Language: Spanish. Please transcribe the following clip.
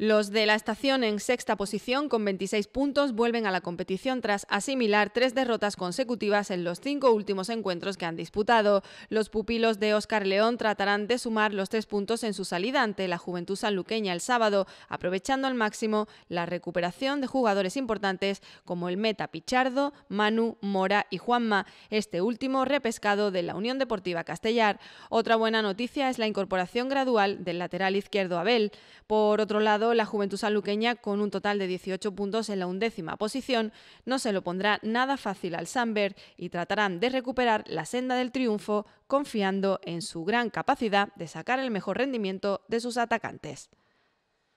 Los de la estación en sexta posición con 26 puntos vuelven a la competición tras asimilar tres derrotas consecutivas en los cinco últimos encuentros que han disputado. Los pupilos de Óscar León tratarán de sumar los tres puntos en su salida ante la Juventud Sanluqueña el sábado, aprovechando al máximo la recuperación de jugadores importantes como el meta Pichardo, Manu, Mora y Juanma, este último repescado de la Unión Deportiva Castellar. Otra buena noticia es la incorporación gradual del lateral izquierdo Abel. Por otro lado, la Juventud saluqueña, con un total de 18 puntos en la undécima posición. No se lo pondrá nada fácil al Samber y tratarán de recuperar la senda del triunfo confiando en su gran capacidad de sacar el mejor rendimiento de sus atacantes.